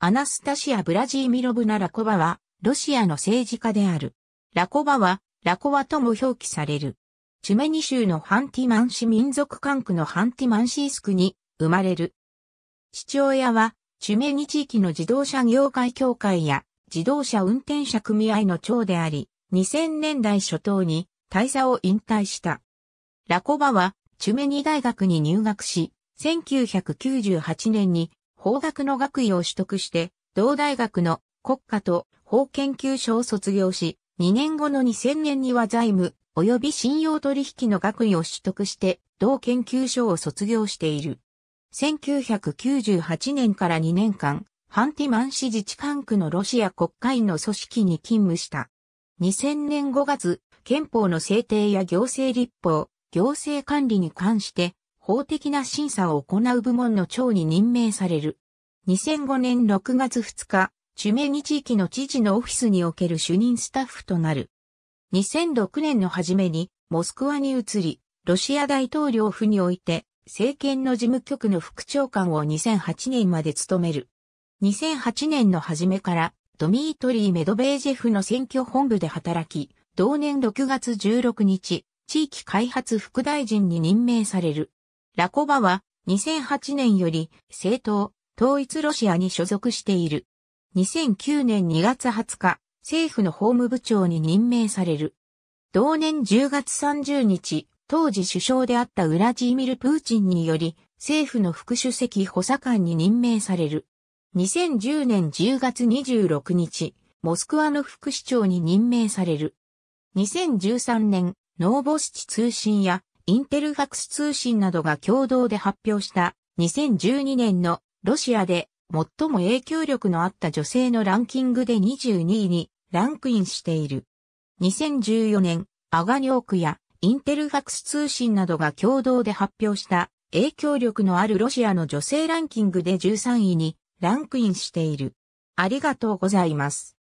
アナスタシア・ブラジーミロブナ・ラコバは、ロシアの政治家である。ラコバは、ラコワとも表記される。チュメニ州のハンティマン市民族管区のハンティマンシースクに生まれる。父親は、チュメニ地域の自動車業界協会や自動車運転者組合の長であり、2000年代初頭に大佐を引退した。ラコバは、チュメニ大学に入学し、1998年に法学の学位を取得して、同大学の国家と法研究所を卒業し、2年後の2000年には財務及び信用取引の学位を取得して、同研究所を卒業している。1998年から2年間、ハンティマン市自治管区のロシア国会の組織に勤務した。2000年5月、憲法の制定や行政立法、行政管理に関して、法的な審査を行う部門の長に任命される。2005年6月2日、チュメニ地域の知事のオフィスにおける主任スタッフとなる。2006年の初めにモスクワに移り、ロシア大統領府において政権の事務局の副長官を2008年まで務める。2008年の初めからドミートリー・メドベージェフの選挙本部で働き、同年6月16日、地域開発副大臣に任命される。ラコバは2008年より政党統一ロシアに所属している。2009年2月20日、政府の法務部長に任命される。同年10月30日、当時首相であったウラジーミル・プーチンにより、政府の副主席補佐官に任命される。2010年10月26日、モスクワの副市長に任命される。2013年、ノーボスチ通信やインテルファクス通信などが共同で発表した2012年のロシアで最も影響力のあった女性のランキングで22位にランクインしている。2014年、アガニョークやインテルファクス通信などが共同で発表した影響力のあるロシアの女性ランキングで13位にランクインしている。ありがとうございます。